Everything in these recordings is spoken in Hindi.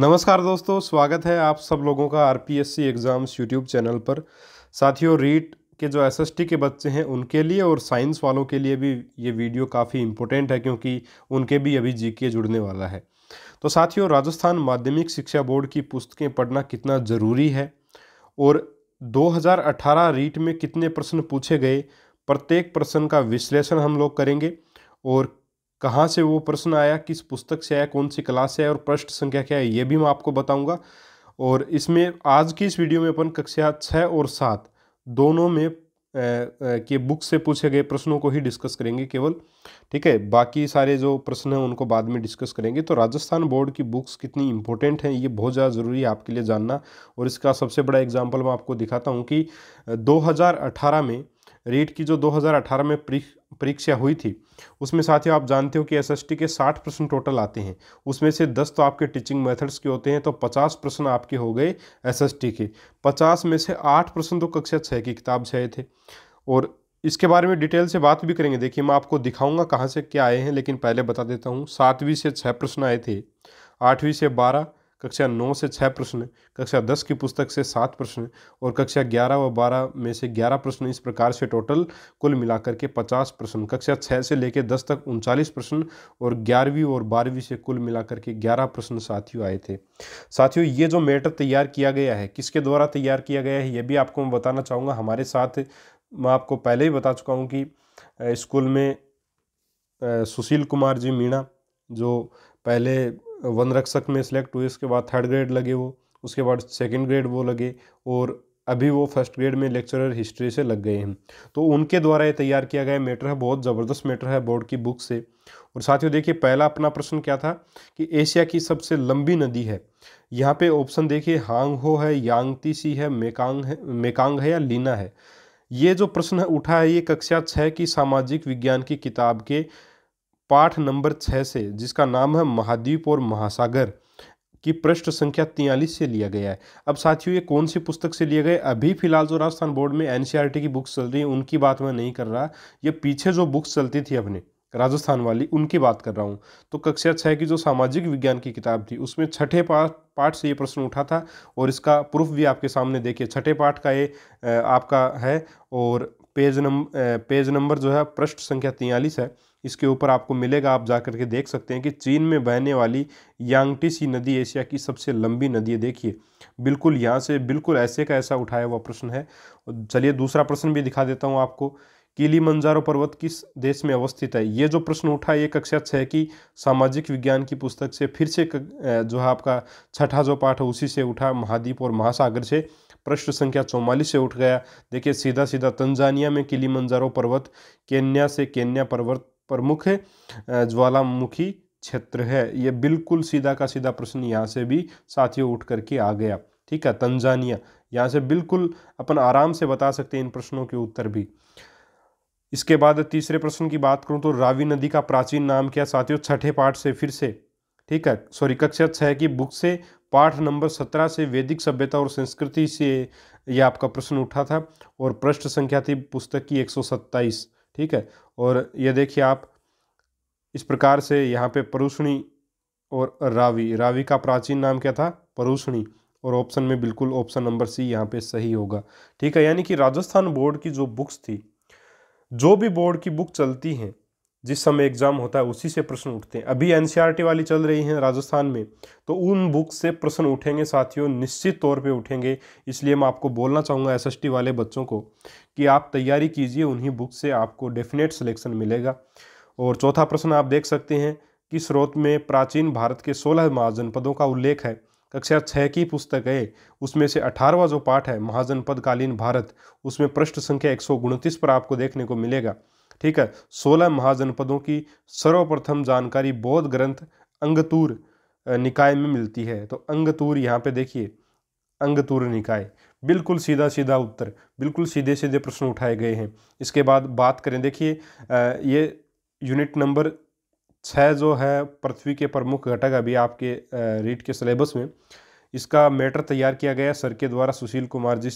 नमस्कार दोस्तों स्वागत है आप सब लोगों का आरपीएससी एग्ज़ाम्स यूट्यूब चैनल पर साथियों रीट के जो एसएसटी के बच्चे हैं उनके लिए और साइंस वालों के लिए भी ये वीडियो काफ़ी इम्पोर्टेंट है क्योंकि उनके भी अभी जीके जुड़ने वाला है तो साथियों राजस्थान माध्यमिक शिक्षा बोर्ड की पुस्तकें पढ़ना कितना ज़रूरी है और 2018 रीट में कितने प्रश्न पूछे गए प्रत्येक प्रश्न का विश्लेषण हम लोग करेंगे और कहाँ से वो प्रश्न आया किस पुस्तक से आया कौन सी क्लास से है और पृष्ठ संख्या क्या है ये भी मैं आपको बताऊंगा और इसमें आज की इस वीडियो में अपन कक्षा छः और सात दोनों में के बुक से पूछे गए प्रश्नों को ही डिस्कस करेंगे केवल ठीक है बाकी सारे जो प्रश्न हैं उनको बाद में डिस्कस करेंगे तो राजस्थान बोर्ड की बुक्स कितनी इंपॉर्टेंट हैं ये बहुत ज़्यादा ज़रूरी है आपके लिए जानना और इसका सबसे बड़ा एग्जाम्पल मैं आपको दिखाता हूँ कि 2018 में रीट की जो 2018 में परीक्षा हुई थी उसमें साथियों आप जानते हो कि एसएसटी के 60 प्रश्न टोटल आते हैं उसमें से 10 तो आपके टीचिंग मेथड्स के होते हैं तो 50 प्रश्न आपके हो गए एसएसटी के 50 में से 8 प्रश्न तो कक्षा छः की किताब से आए थे और इसके बारे में डिटेल से बात भी करेंगे देखिए मैं आपको दिखाऊँगा कहाँ से क्या आए हैं लेकिन पहले बता देता हूँ सातवीं से छः प्रश्न आए थे आठवीं से बारह कक्षा नौ से छः प्रश्न कक्षा दस की पुस्तक से सात प्रश्न और कक्षा ग्यारह व बारह में से ग्यारह प्रश्न इस प्रकार से टोटल कुल मिलाकर के पचास प्रश्न कक्षा छः से लेकर दस तक उनचालीस प्रश्न और ग्यारहवीं और बारहवीं से कुल मिलाकर के ग्यारह प्रश्न साथियों आए थे साथियों ये जो मैटर तैयार किया गया है किसके द्वारा तैयार किया गया है ये भी आपको मैं बताना चाहूँगा हमारे साथ मैं आपको पहले ही बता चुका हूँ कि स्कूल में सुशील कुमार जी मीणा जो पहले वन रक्षक में सेलेक्ट हुए उसके बाद थर्ड ग्रेड लगे वो उसके बाद सेकंड ग्रेड वो लगे और अभी वो फर्स्ट ग्रेड में लेक्चरर हिस्ट्री से लग गए हैं तो उनके द्वारा ये तैयार किया गया मैटर है बहुत ज़बरदस्त मैटर है बोर्ड की बुक से और साथियों देखिए पहला अपना प्रश्न क्या था कि एशिया की सबसे लंबी नदी है यहाँ पे ऑप्शन देखिए हांग हो है यांग सी है मेकांग है मेकांग है या लीना है ये जो प्रश्न उठा है ये कक्षा छः की सामाजिक विज्ञान की किताब के पाठ नंबर छः से जिसका नाम है महाद्वीप और महासागर की पृष्ठ संख्या तियालीस से लिया गया है अब साथियों ये कौन सी पुस्तक से लिए गए अभी फिलहाल जो राजस्थान बोर्ड में एन की बुक्स चल रही है उनकी बात मैं नहीं कर रहा ये पीछे जो बुक्स चलती थी अपने राजस्थान वाली उनकी बात कर रहा हूँ तो कक्षा छः की जो सामाजिक विज्ञान की किताब थी उसमें छठे पाठ पाठ से ये प्रश्न उठा था और इसका प्रूफ भी आपके सामने देखिए छठे पाठ का ये आपका है और पेज नंबर पेज नंबर जो है पृष्ठ संख्या तियालीस है इसके ऊपर आपको मिलेगा आप जा करके देख सकते हैं कि चीन में बहने वाली यांगटीसी नदी एशिया की सबसे लंबी नदी है देखिए बिल्कुल यहाँ से बिल्कुल ऐसे का ऐसा उठाया हुआ प्रश्न है चलिए दूसरा प्रश्न भी दिखा देता हूँ आपको कीली मंजारो पर्वत किस देश में अवस्थित है ये जो प्रश्न उठा ये कक्षा छः की सामाजिक विज्ञान की पुस्तक से फिर से जो है आपका छठा जो पाठ है उसी से उठा महाद्वीप और महासागर से प्रश्न संख्या चौवालीस से उठ गया देखिए सीधा सीधा तंजानिया में किली मंजारो पर्वत केन्या से केन्या पर्वत प्रमुख ज्वालामुखी क्षेत्र है ये बिल्कुल सीधा का सीधा प्रश्न यहाँ से भी साथियों उठ करके आ गया ठीक है तंजानिया यहाँ से बिल्कुल अपन आराम से बता सकते हैं इन प्रश्नों के उत्तर भी इसके बाद तीसरे प्रश्न की बात करूँ तो रावी नदी का प्राचीन नाम क्या साथियों छठे पाठ से फिर से ठीक है सॉरी कक्षा छः की बुक से पाठ नंबर सत्रह से वैदिक सभ्यता और संस्कृति से यह आपका प्रश्न उठा था और पृष्ठ संख्या थी पुस्तक की एक सौ सत्ताईस ठीक है और यह देखिए आप इस प्रकार से यहाँ पे परूषणी और रावी रावी का प्राचीन नाम क्या था परूषणी और ऑप्शन में बिल्कुल ऑप्शन नंबर सी यहाँ पे सही होगा ठीक है यानी कि राजस्थान बोर्ड की जो बुक्स थी जो भी बोर्ड की बुक चलती हैं जिस समय एग्जाम होता है उसी से प्रश्न उठते हैं अभी एनसीईआरटी वाली चल रही हैं राजस्थान में तो उन बुक से प्रश्न उठेंगे साथियों निश्चित तौर पे उठेंगे इसलिए मैं आपको बोलना चाहूँगा एसएसटी वाले बच्चों को कि आप तैयारी कीजिए उन्हीं बुक से आपको डेफिनेट सिलेक्शन मिलेगा और चौथा प्रश्न आप देख सकते हैं कि स्रोत में प्राचीन भारत के सोलह महाजनपदों का उल्लेख है कक्षा छः की पुस्तक है उसमें से अठारहवा जो पाठ है महाजनपदकालीन भारत उसमें पृष्ठ संख्या एक पर आपको देखने को मिलेगा ठीक है सोलह महाजनपदों की सर्वप्रथम जानकारी बौद्ध ग्रंथ अंगतूर निकाय में मिलती है तो अंगतूर यहाँ पे देखिए अंगतूर निकाय बिल्कुल सीधा सीधा उत्तर बिल्कुल सीधे सीधे प्रश्न उठाए गए हैं इसके बाद बात करें देखिए ये यूनिट नंबर छः जो है पृथ्वी के प्रमुख घटक अभी आपके रीट के सिलेबस में इसका मैटर तैयार किया गया सर के द्वारा सुशील कुमार जी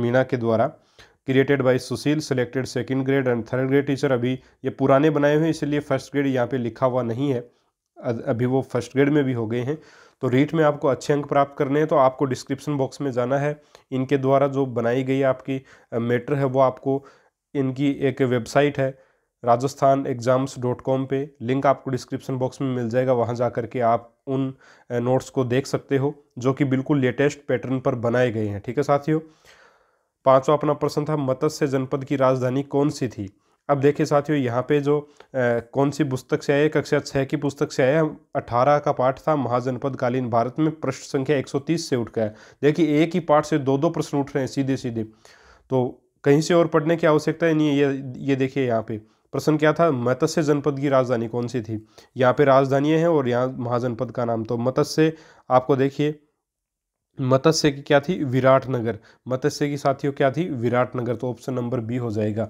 मीणा के द्वारा created by Sushil selected second grade and third grade teacher अभी ये पुराने बनाए हुए हैं इसलिए फर्स्ट ग्रेड यहाँ पे लिखा हुआ नहीं है अभी वो फर्स्ट ग्रेड में भी हो गए हैं तो रीट में आपको अच्छे अंक प्राप्त करने हैं तो आपको डिस्क्रिप्शन बॉक्स में जाना है इनके द्वारा जो बनाई गई आपकी मेटर है वो आपको इनकी एक वेबसाइट है राजस्थान एग्ज़ाम्स डॉट कॉम पर लिंक आपको डिस्क्रिप्शन बॉक्स में मिल जाएगा वहाँ जा कर के आप उन नोट्स को देख सकते हो जो कि बिल्कुल लेटेस्ट पैटर्न पर बनाए गए हैं ठीक है साथियों पांचवा अपना प्रश्न था मत्स्य जनपद की राजधानी कौन सी थी अब देखिए साथियों यहाँ पे जो ए, कौन सी पुस्तक से आए कक्षा छः की पुस्तक से आया अठारह का पाठ था महाजनपदकालीन भारत में प्रश्न संख्या तीस से उठ गया देखिए एक ही पाठ से दो दो प्रश्न उठ रहे हैं सीधे सीधे तो कहीं से और पढ़ने की आवश्यकता है नहीं है ये ये देखिए यहाँ पे प्रश्न क्या था मत्स्य जनपद की राजधानी कौन सी थी यहाँ पे राजधानी है और यहाँ महाजनपद का नाम तो मत्स्य आपको देखिए मत्स्य की क्या थी विराट नगर मत्स्य की साथियों क्या थी विराट नगर तो ऑप्शन नंबर बी हो जाएगा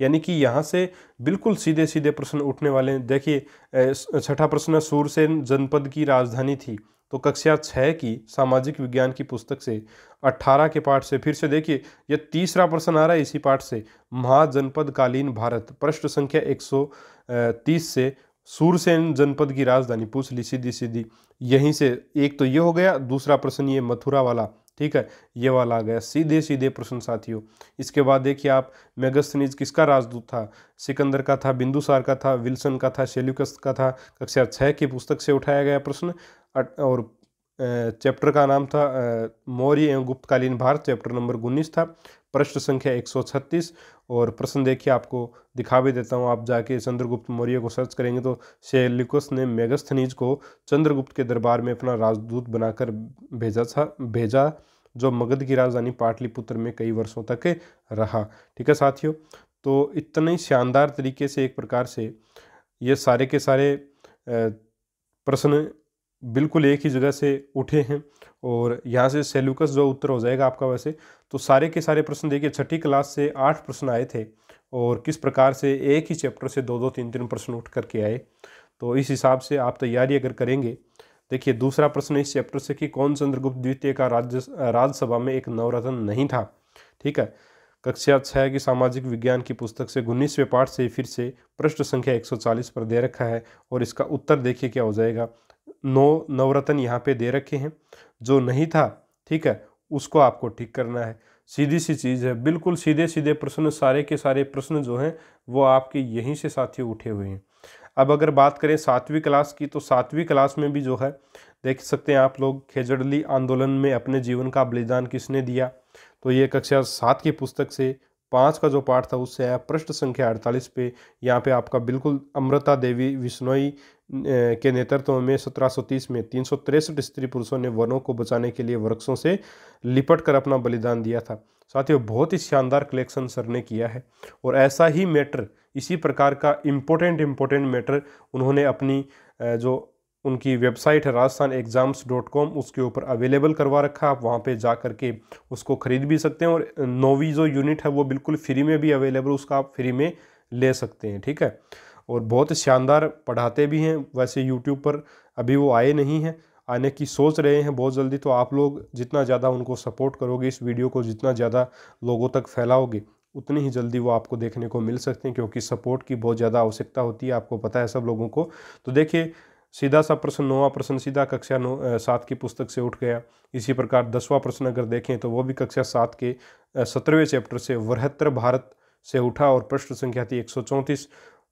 यानी कि यहाँ से बिल्कुल सीधे सीधे प्रश्न उठने वाले हैं देखिए छठा प्रश्न सूरसेन जनपद की राजधानी थी तो कक्षा छः की सामाजिक विज्ञान की पुस्तक से अट्ठारह के पाठ से फिर से देखिए यह तीसरा प्रश्न आ रहा है इसी पाठ से महाजनपदकालीन भारत प्रश्न संख्या एक से सूरसेन जनपद की राजधानी पूछ ली सीधी सीधी यहीं से एक तो ये हो गया दूसरा प्रश्न ये मथुरा वाला ठीक है ये वाला आ गया सीधे सीधे प्रश्न साथियों इसके बाद देखिए आप मेगस्थनीज किसका राजदूत था सिकंदर का था बिंदुसार का था विल्सन का था शेल्युकस का था कक्षा छः की पुस्तक से उठाया गया प्रश्न और चैप्टर का नाम था मौर्य एवं गुप्तकालीन भारत चैप्टर नंबर उन्नीस था प्रश्न संख्या 136 और प्रश्न देखिए आपको दिखा भी देता हूँ आप जाके चंद्रगुप्त मौर्य को सर्च करेंगे तो शेलिकस ने मेगस्थनीज को चंद्रगुप्त के दरबार में अपना राजदूत बनाकर भेजा था भेजा जो मगध की राजधानी पाटलिपुत्र में कई वर्षों तक रहा ठीक है साथियों तो इतने शानदार तरीके से एक प्रकार से ये सारे के सारे प्रश्न बिल्कुल एक ही जगह से उठे हैं और यहाँ से सेलुकस जो उत्तर हो जाएगा आपका वैसे तो सारे के सारे प्रश्न देखिए छठी क्लास से आठ प्रश्न आए थे और किस प्रकार से एक ही चैप्टर से दो दो तीन तीन प्रश्न उठ करके आए तो इस हिसाब से आप तैयारी अगर करेंगे देखिए दूसरा प्रश्न इस चैप्टर से कि कौन चंद्रगुप्त द्वितीय का राज्य राज्यसभा में एक नवरत्न नहीं था ठीक है कक्षा छः की सामाजिक विज्ञान की पुस्तक से उन्नीसवें पाठ से फिर से प्रश्न संख्या 140 पर दे रखा है और इसका उत्तर देखिए क्या हो जाएगा नौ नवरत्न यहाँ पे दे रखे हैं जो नहीं था ठीक है उसको आपको ठीक करना है सीधी सी चीज़ है बिल्कुल सीधे सीधे प्रश्न सारे के सारे प्रश्न जो हैं वो आपके यहीं से साथियों उठे हुए हैं अब अगर बात करें सातवीं क्लास की तो सातवीं क्लास में भी जो है देख सकते हैं आप लोग खेजड़ली आंदोलन में अपने जीवन का बलिदान किसने दिया तो ये कक्षा सात की पुस्तक से पाँच का जो पाठ था उससे आया पृष्ठ संख्या अड़तालीस पे यहाँ पे आपका बिल्कुल अमृता देवी विश्नोई के नेतृत्व में 1730 में तीन स्त्री पुरुषों ने वनों को बचाने के लिए वृक्षों से लिपट कर अपना बलिदान दिया था साथ ही बहुत ही शानदार कलेक्शन सर ने किया है और ऐसा ही मैटर इसी प्रकार का इम्पोर्टेंट इम्पोर्टेंट मैटर उन्होंने अपनी जो उनकी वेबसाइट है राजस्थान एग्ज़ाम्स डॉट कॉम उसके ऊपर अवेलेबल करवा रखा आप वहाँ पे जा कर के उसको ख़रीद भी सकते हैं और नोवी जो यूनिट है वो बिल्कुल फ्री में भी अवेलेबल उसका आप फ्री में ले सकते हैं ठीक है और बहुत शानदार पढ़ाते भी हैं वैसे यूट्यूब पर अभी वो आए नहीं हैं आने की सोच रहे हैं बहुत जल्दी तो आप लोग जितना ज़्यादा उनको सपोर्ट करोगे इस वीडियो को जितना ज़्यादा लोगों तक फैलाओगे उतनी ही जल्दी वो आपको देखने को मिल सकते हैं क्योंकि सपोर्ट की बहुत ज़्यादा आवश्यकता होती है आपको पता है सब लोगों को तो देखिए सीधा सा प्रश्न नौवा प्रश्न सीधा कक्षा नौ सात की पुस्तक से उठ गया इसी प्रकार दसवां प्रश्न अगर देखें तो वो भी कक्षा सात के सत्रहवें चैप्टर से वृहत्तर भारत से उठा और प्रश्न संख्या थी एक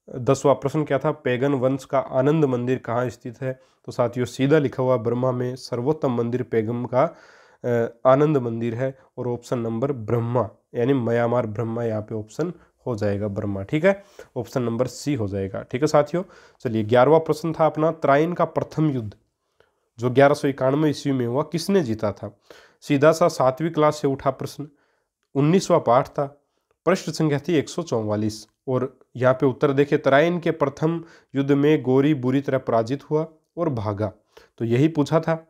दसवा प्रश्न क्या था पैगन वंश का आनंद मंदिर कहाँ स्थित है तो साथियों सीधा लिखा हुआ ब्रह्मा में सर्वोत्तम मंदिर पैगम का आनंद मंदिर है और ऑप्शन नंबर ब्रह्मा यानी म्यांमार ब्रह्मा यहाँ पे ऑप्शन हो जाएगा ब्रह्मा ठीक है ऑप्शन नंबर सी हो जाएगा ठीक है साथियों चलिए ग्यारहवा प्रश्न था अपना त्राइन का प्रथम युद्ध जो ग्यारह सौ इक्यानवे ईस्वी में हुआ किसने जीता था सीधा सा सातवीं क्लास से उठा प्रश्न उन्नीसवा पाठ था प्रश्न संख्या थी एक सौ चौवालीस और यहाँ पे उत्तर देखे तराइन के प्रथम युद्ध में गोरी बुरी तरह पराजित हुआ और भागा तो यही पूछा था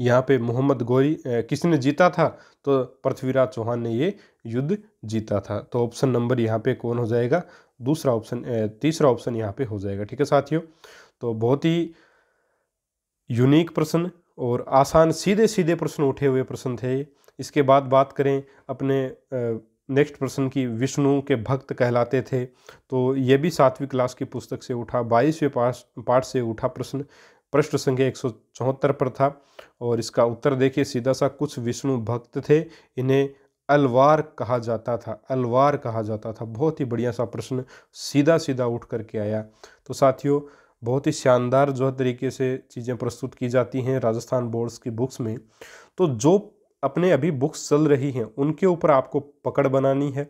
यहाँ पे मोहम्मद गोरी किसने जीता था तो पृथ्वीराज चौहान ने ये युद्ध जीता था तो ऑप्शन नंबर यहाँ पे कौन हो जाएगा दूसरा ऑप्शन तीसरा ऑप्शन यहाँ पे हो जाएगा ठीक है साथियों तो बहुत ही यूनिक प्रश्न और आसान सीधे सीधे प्रश्न उठे हुए प्रश्न थे इसके बाद बात करें अपने नेक्स्ट पर्सन की विष्णु के भक्त कहलाते थे तो ये भी सातवीं क्लास की पुस्तक से उठा बाईसवें पास पाठ से उठा प्रश्न पृष्ठ संख्या एक पर था और इसका उत्तर देखिए सीधा सा कुछ विष्णु भक्त थे इन्हें अलवार कहा जाता था अलवार कहा जाता था बहुत ही बढ़िया सा प्रश्न सीधा सीधा उठ करके आया तो साथियों बहुत ही शानदार जो तरीके से चीज़ें प्रस्तुत की जाती हैं राजस्थान बोर्ड्स की बुक्स में तो जो अपने अभी बुक्स चल रही हैं उनके ऊपर आपको पकड़ बनानी है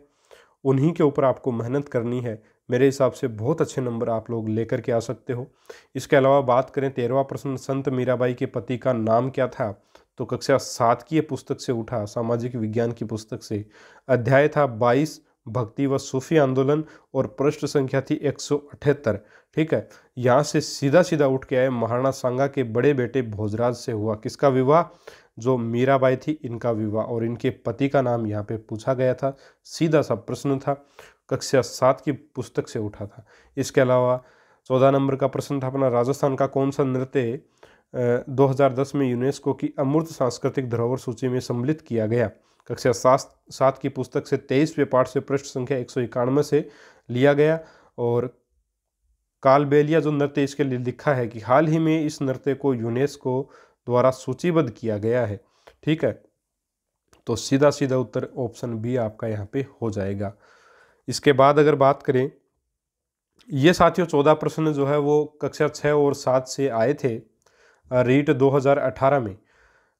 उन्हीं के ऊपर आपको मेहनत करनी है मेरे हिसाब से बहुत अच्छे नंबर आप लोग लेकर के आ सकते हो इसके अलावा बात करें तेरहवा प्रश्न संत मीराबाई के पति का नाम क्या था तो कक्षा सात की पुस्तक से उठा सामाजिक विज्ञान की पुस्तक से अध्याय था बाईस भक्ति व सूफी आंदोलन और पृष्ठ संख्या थी एक ठीक है यहाँ से सीधा सीधा उठ के आए महाराणा सांगा के बड़े बेटे भोजराज से हुआ किसका विवाह जो मीराबाई थी इनका विवाह और इनके पति का नाम यहाँ पे पूछा गया था सीधा सा प्रश्न था कक्षा सात की पुस्तक से उठा था इसके अलावा चौदह नंबर का प्रश्न था अपना राजस्थान का कौन सा नृत्य 2010 में यूनेस्को की अमूर्त सांस्कृतिक धरोहर सूची में सम्मिलित किया गया कक्षा सात सात की पुस्तक से तेईसवें पाठ से पृष्ठ संख्या एक से लिया गया और कालबेलिया जो नृत्य इसके लिए लिखा है कि हाल ही में इस नृत्य को यूनेस्को द्वारा सूचीबद्ध किया गया है ठीक है तो सीधा सीधा उत्तर ऑप्शन बी आपका यहाँ पे हो जाएगा इसके बाद अगर बात करें ये साथियों चौदह प्रश्न जो है वो कक्षा छः और सात से आए थे रीट 2018 में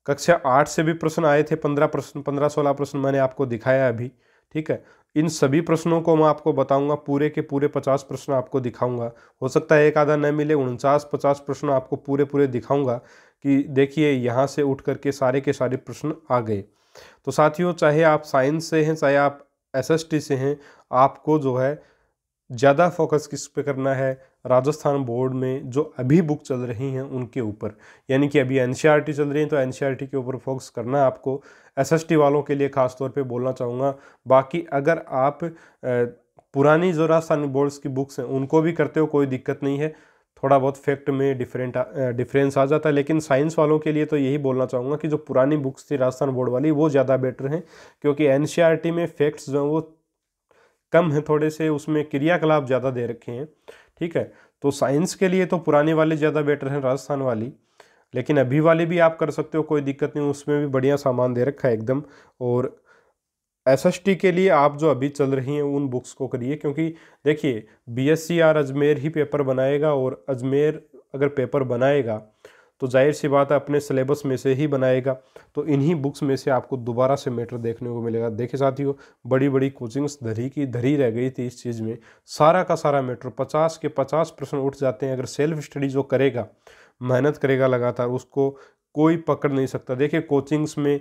कक्षा आठ से भी प्रश्न आए थे पंद्रह प्रश्न पंद्रह सोलह प्रश्न मैंने आपको दिखाया अभी ठीक है इन सभी प्रश्नों को मैं आपको बताऊंगा पूरे के पूरे पचास प्रश्न आपको दिखाऊंगा हो सकता है एक आधा न मिले उनचास पचास प्रश्न आपको पूरे पूरे दिखाऊंगा कि देखिए यहाँ से उठ करके सारे के सारे प्रश्न आ गए तो साथियों चाहे आप साइंस से हैं चाहे आप एसएसटी से हैं आपको जो है ज़्यादा फोकस किस पे करना है राजस्थान बोर्ड में जो अभी बुक चल रही हैं उनके ऊपर यानी कि अभी एन चल रही है तो एन के ऊपर फोकस करना आपको एस वालों के लिए ख़ास तौर पे बोलना चाहूँगा बाकी अगर आप पुरानी जो राजस्थानी बोर्ड्स की बुक्स हैं उनको भी करते हो कोई दिक्कत नहीं है थोड़ा बहुत फैक्ट में डिफरेंट डिफरेंस आ जाता है लेकिन साइंस वालों के लिए तो यही बोलना चाहूँगा कि जो पुरानी बुक्स थी राजस्थान बोर्ड वाली वो ज़्यादा बेटर हैं क्योंकि एन में फैक्ट्स जो हैं वो कम हैं थोड़े से उसमें क्रियाकलाप ज़्यादा दे रखे हैं ठीक है तो साइंस के लिए तो पुराने वाले ज़्यादा बेटर हैं राजस्थान वाली लेकिन अभी वाले भी आप कर सकते हो कोई दिक्कत नहीं उसमें भी बढ़िया सामान दे रखा है एकदम और एस एस टी के लिए आप जो अभी चल रही हैं उन बुक्स को करिए क्योंकि देखिए B S C R Ajmer ही पेपर बनाएगा और अजमेर अगर पेपर बनाएगा तो जाहिर सी बात है अपने सिलेबस में से ही बनाएगा तो इन्हीं बुक्स में से आपको दोबारा से मैटर देखने को मिलेगा देखे साथियों बड़ी बड़ी कोचिंग्स धरी की धरी रह गई थी इस चीज़ में सारा का सारा मैटर पचास के पचास प्रश्न उठ जाते हैं अगर सेल्फ स्टडी जो करेगा मेहनत करेगा लगातार उसको कोई पकड़ नहीं सकता देखिए कोचिंग्स में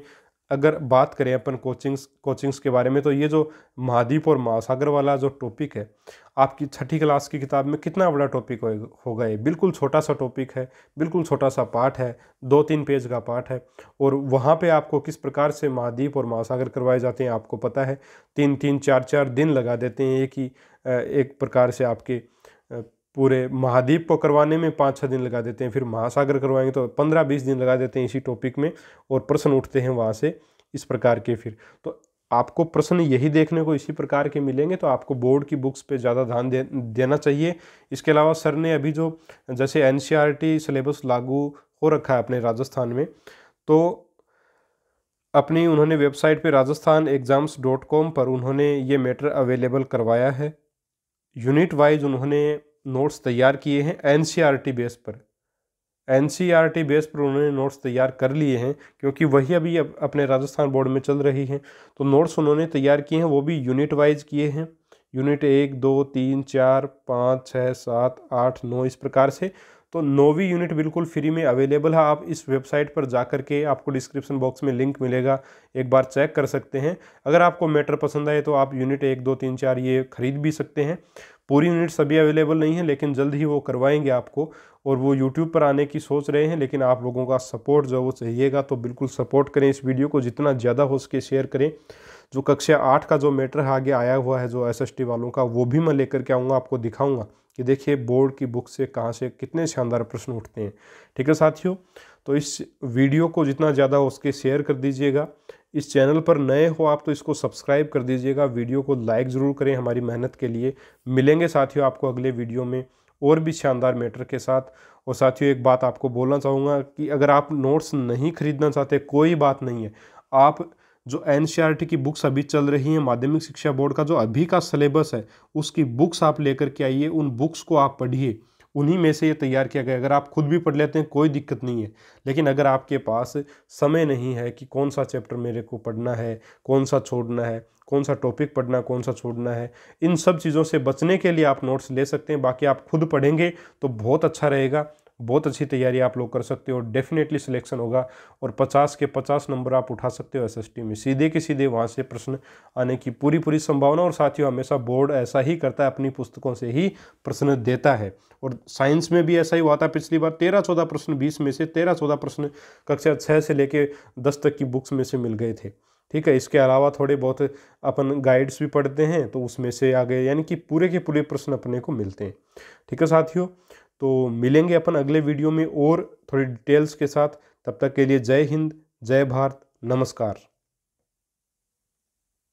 अगर बात करें अपन कोचिंग्स कोचिंग्स के बारे में तो ये जो महाद्वीप और महासागर वाला जो टॉपिक है आपकी छठी क्लास की किताब में कितना बड़ा टॉपिक होगा ये बिल्कुल छोटा सा टॉपिक है बिल्कुल छोटा सा पाठ है दो तीन पेज का पाठ है और वहाँ पे आपको किस प्रकार से महाद्वीप और महासागर करवाए जाते हैं आपको पता है तीन तीन चार चार दिन लगा देते हैं एक ही एक प्रकार से आपके पूरे महाद्वीप को करवाने में पाँच छः दिन लगा देते हैं फिर महासागर करवाएंगे तो पंद्रह बीस दिन लगा देते हैं इसी टॉपिक में और प्रश्न उठते हैं वहाँ से इस प्रकार के फिर तो आपको प्रश्न यही देखने को इसी प्रकार के मिलेंगे तो आपको बोर्ड की बुक्स पे ज़्यादा ध्यान दे, देना चाहिए इसके अलावा सर ने अभी जो जैसे एन सिलेबस e लागू हो रखा है अपने राजस्थान में तो अपनी उन्होंने वेबसाइट पे राजस्थान एग्ज़ाम्स डॉट कॉम पर उन्होंने ये मैटर अवेलेबल करवाया है यूनिट वाइज उन्होंने नोट्स तैयार किए हैं एन बेस पर एन बेस पर उन्होंने नोट्स तैयार कर लिए हैं क्योंकि वही अभी अपने राजस्थान बोर्ड में चल रही हैं तो नोट्स उन्होंने तैयार किए हैं वो भी यूनिट वाइज किए हैं यूनिट एक दो तीन चार पाँच छः सात आठ नौ इस प्रकार से तो नोवी यूनिट बिल्कुल फ्री में अवेलेबल है आप इस वेबसाइट पर जा कर के आपको डिस्क्रिप्शन बॉक्स में लिंक मिलेगा एक बार चेक कर सकते हैं अगर आपको मैटर पसंद आए तो आप यूनिट एक दो तीन चार ये खरीद भी सकते हैं पूरी यूनिट सभी अवेलेबल नहीं है लेकिन जल्द ही वो करवाएंगे आपको और वो यूट्यूब पर आने की सोच रहे हैं लेकिन आप लोगों का सपोर्ट जो वो चाहिएगा तो बिल्कुल सपोर्ट करें इस वीडियो को जितना ज़्यादा हो सके शेयर करें जो कक्षा आठ का जो मैटर आगे आया हुआ है जो एस वालों का वो भी मैं लेकर के आऊँगा आपको दिखाऊँगा कि देखिए बोर्ड की बुक से कहाँ से कितने शानदार प्रश्न उठते हैं ठीक है साथियों तो इस वीडियो को जितना ज़्यादा उसके शेयर कर दीजिएगा इस चैनल पर नए हो आप तो इसको सब्सक्राइब कर दीजिएगा वीडियो को लाइक ज़रूर करें हमारी मेहनत के लिए मिलेंगे साथियों आपको अगले वीडियो में और भी शानदार मैटर के साथ और साथियों एक बात आपको बोलना चाहूँगा कि अगर आप नोट्स नहीं खरीदना चाहते कोई बात नहीं है आप जो एन e की बुक्स अभी चल रही हैं माध्यमिक शिक्षा बोर्ड का जो अभी का सिलेबस है उसकी बुक्स आप लेकर के आइए उन बुक्स को आप पढ़िए उन्हीं में से ये तैयार किया गया अगर आप खुद भी पढ़ लेते हैं कोई दिक्कत नहीं है लेकिन अगर आपके पास समय नहीं है कि कौन सा चैप्टर मेरे को पढ़ना है कौन सा छोड़ना है कौन सा टॉपिक पढ़ना कौन सा छोड़ना है इन सब चीज़ों से बचने के लिए आप नोट्स ले सकते हैं बाकी आप खुद पढ़ेंगे तो बहुत अच्छा रहेगा बहुत अच्छी तैयारी आप लोग कर सकते हो डेफिनेटली सिलेक्शन होगा और पचास के पचास नंबर आप उठा सकते हो एसएसटी में सीधे के सीधे वहाँ से प्रश्न आने की पूरी पूरी संभावना और साथियों हमेशा बोर्ड ऐसा ही करता है अपनी पुस्तकों से ही प्रश्न देता है और साइंस में भी ऐसा ही हुआ था पिछली बार तेरह चौदह प्रश्न बीस में से तेरह चौदह प्रश्न कक्षा छः से लेके दस तक की बुक्स में से मिल गए थे ठीक है इसके अलावा थोड़े बहुत अपन गाइड्स भी पढ़ते हैं तो उसमें से आ गए यानी कि पूरे के पूरे प्रश्न अपने को मिलते हैं ठीक है साथियों तो मिलेंगे अपन अगले वीडियो में और थोड़ी डिटेल्स के साथ तब तक के लिए जय हिंद जय भारत नमस्कार